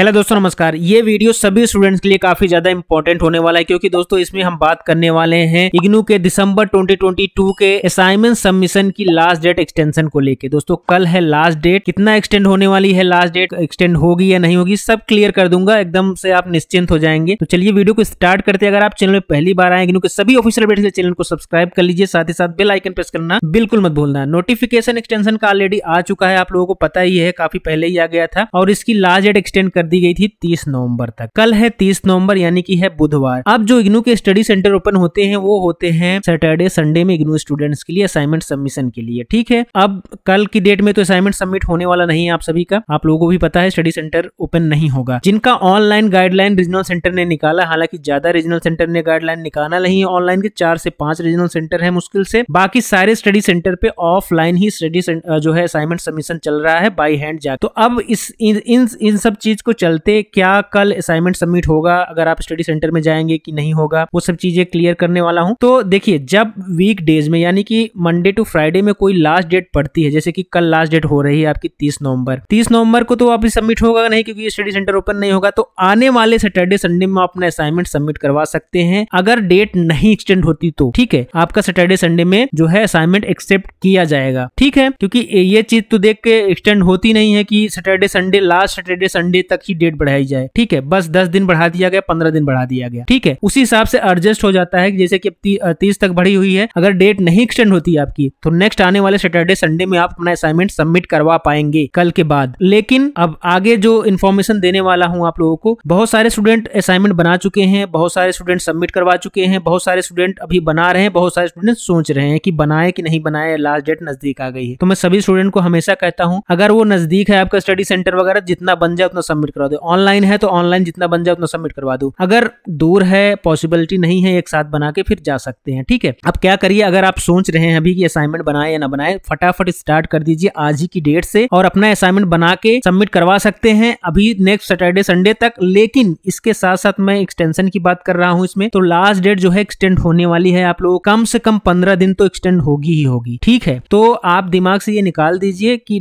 hello दोस्तों नमस्कार ये वीडियो सभी स्टूडेंट्स के लिए काफी ज्यादा इंपॉर्टेंट होने वाला है क्योंकि दोस्तों इसमें हम बात करने वाले हैं इग्नू के दिसंबर 2022 के असाइनमेंट सबमिशन की लास्ट डेट एक्सटेंशन को लेके दोस्तों कल है लास्ट डेट कितना एक्सटेंड होने वाली है लास्ट डेट एक्सटेंड होगी या नहीं होगी सब क्लियर कर दूंगा एकदम से आप निश्चिंत हो जाएंगे तो चलिए वीडियो को स्टार्ट करते अगर आप चैनल में पहली बार आए इग्नू के सभी ऑफिसियल अपडेट चैनल को सब्सक्राइब कर लीजिए साथ ही साथ बिल आइकन प्रेस करना बिल्कुल मत भूलना नोटिफिकेशन एक्सटेंशन का ऑलरेडी आ चुका है आप लोगों को पता ही है काफी पहले ही आ गया था और इसकी लास्ट डेट एक्सटेंड कर दी गई थी तीस नवम्बर तक कल है तीस नवम्बर यानी की है बुधवार अब जो इग्नू के स्टडी सेंटर ओपन होते हैं वो होते हैं सैटरडे संडे में इग्नू स्टूडेंट्स के लिए असाइनमेंट सबमिशन के लिए ठीक है अब कल की डेट में तो असाइनमेंट सबमिट होने वाला नहीं है आप सभी का आप लोगों को भी पता है स्टडी सेंटर ओपन नहीं होगा जिनका ऑनलाइन गाइडलाइन रीजनल सेंटर ने निकाला हालांकि ज्यादा रीजनल सेंटर ने गाइडलाइन निकाला नहीं है ऑनलाइन के चार से पांच रीजनल सेंटर है मुश्किल से बाकी सारे स्टडी सेंटर पे ऑफलाइन ही स्टडी जो है असाइनमेंट सबमिशन चल रहा है बाई हैंड जा तो अब इस इन इन, इन सब चीज को चलते क्या कल असाइनमेंट सबमिट होगा अगर आप स्टडी सेंटर में जाएंगे कि नहीं होगा वो सब चीजें क्लियर करने वाला हूँ तो देखिए जब वीक डेज में यानी कि मंडे टू फ्राइडे में कोई लास्ट डेट पड़ती है जैसे कि कल लास्ट डेट हो रही है आपकी तीस नवंबर तीस नवंबर को तो आप सबमिट होगा नहीं क्योंकि स्टडी सेंटर ओपन नहीं होगा तो आने वाले सैटरडे संडे में आप अपना असाइनमेंट सबमिट करवा सकते हैं अगर डेट नहीं एक्सटेंड होती तो ठीक है आपका सैटरडे संडे में जो है असाइनमेंट एक्सेप्ट किया जाएगा ठीक है क्योंकि ये चीज तो देख के एक्सटेंड होती नहीं है कि Saturday Sunday last Saturday Sunday तक तक की डेट बढ़ाई जाए ठीक है बस दस दिन बढ़ा दिया गया पंद्रह दिन बढ़ा दिया गया ठीक है उसी हिसाब से एडजस्ट हो जाता है जैसे की ती, तीस तक बढ़ी हुई है अगर डेट नहीं एक्सटेंड होती आपकी तो नेक्स्ट आने वाले सैटरडे संडे में आप अपना असाइनमेंट सबमिट करवा पाएंगे कल के बाद लेकिन अब आगे जो इन्फॉर्मेशन देने वाला हूँ आप लोगों को बहुत सारे स्टूडेंट असाइनमेंट बना चुके हैं बहुत सारे स्टूडेंट सबमिट करवा चुके हैं बहुत सारे स्टूडेंट अभी बना रहे हैं बहुत सारे स्टूडेंट सोच रहे हैं कि बनाए कि नहीं बनाए लास्ट डेट नजदीक आ गई है तो मैं सभी स्टूडेंट को हमेशा कहता हूँ अगर वो नजदीक है आपका स्टडी सेंटर वगैरह जितना बन जाए उतना सबमिट सबमिट करवा दो ऑनलाइन है तो ऑनलाइन जितना बन जाए उतना सबमिट करवा दो अगर दूर है पॉसिबिलिटी नहीं है एक साथ बना के फिर जा सकते हैं ठीक है अब क्या करिए अगर आप सोच रहे हैं अभी कि असाइनमेंट बनाए या ना बनाए फटाफट स्टार्ट कर दीजिए आज ही की डेट से और अपना असाइनमेंट बना के सबमिट करवा सकते हैं अभी नेक्स्ट सैटरडे संडे तक लेकिन इसके साथ साथ मैं एक्सटेंशन की बात कर रहा हूँ इसमें तो लास्ट डेट जो है एक्सटेंड होने वाली है आप लोग कम से कम पंद्रह दिन तो एक्सटेंड होगी ही होगी ठीक है तो आप दिमाग से ये निकाल दीजिए कि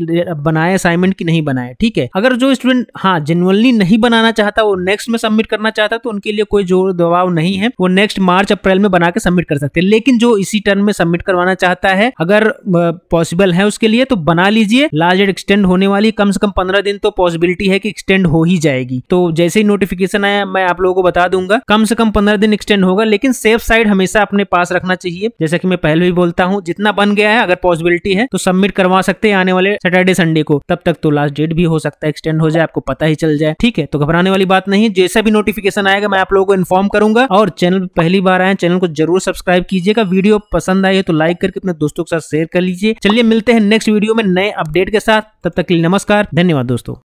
बनाए असाइनमेंट की नहीं बनाए ठीक है अगर जो स्टूडेंट हाँ जिन जेनुअनली नहीं बनाना चाहता वो नेक्स्ट में सबमिट करना चाहता तो उनके लिए कोई जोर दबाव नहीं है वो नेक्स्ट मार्च अप्रैल में बना के सबमिट कर सकते हैं लेकिन जो इसी टर्म में सबमिट करवाना चाहता है अगर पॉसिबल है उसके लिए तो बना लीजिए लास्ट डेट एक्सटेंड होने वाली कम से कम पंद्रह दिन तो पॉसिबिलिटी है कि एक्सटेंड हो ही जाएगी तो जैसे ही नोटिफिकेशन आया मैं आप लोगों को बता दूंगा कम से कम पंद्रह दिन एक्सटेंड होगा लेकिन सेफ साइड हमेशा अपने पास रखना चाहिए जैसा कि मैं पहले भी बोलता हूँ जितना बन गया है अगर पॉसिबिलिटी है तो सबमिट करवा सकते हैं आने वाले सैटरडे संडे को तब तक तो लास्ट डेट भी हो सकता है एक्सटेंड हो जाए आपको पता ही चल चल जाए ठीक है तो घबराने वाली बात नहीं जैसा भी नोटिफिकेशन आएगा मैं आप लोगों को इन्फॉर्म करूंगा और चैनल पहली बार आए चैनल को जरूर सब्सक्राइब कीजिएगा वीडियो पसंद आई तो लाइक करके अपने दोस्तों के साथ शेयर कर लीजिए चलिए मिलते हैं नेक्स्ट वीडियो में नए अपडेट के साथ तब तक के लिए नमस्कार धन्यवाद दोस्तों